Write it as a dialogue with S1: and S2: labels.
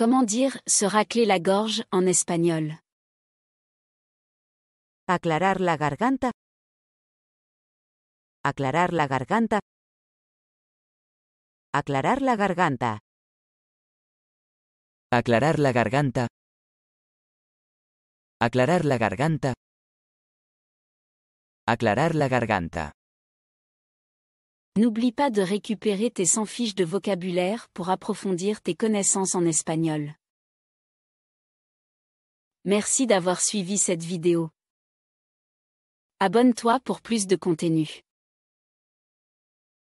S1: Comment dire se racler la gorge en espagnol Aclarar la garganta. Aclarar la garganta. Aclarar la garganta. Aclarar la garganta. Aclarar la garganta. Aclarar la garganta.
S2: N'oublie pas de récupérer tes 100 fiches de vocabulaire pour approfondir tes connaissances en espagnol. Merci d'avoir suivi cette
S1: vidéo. Abonne-toi pour plus de contenu.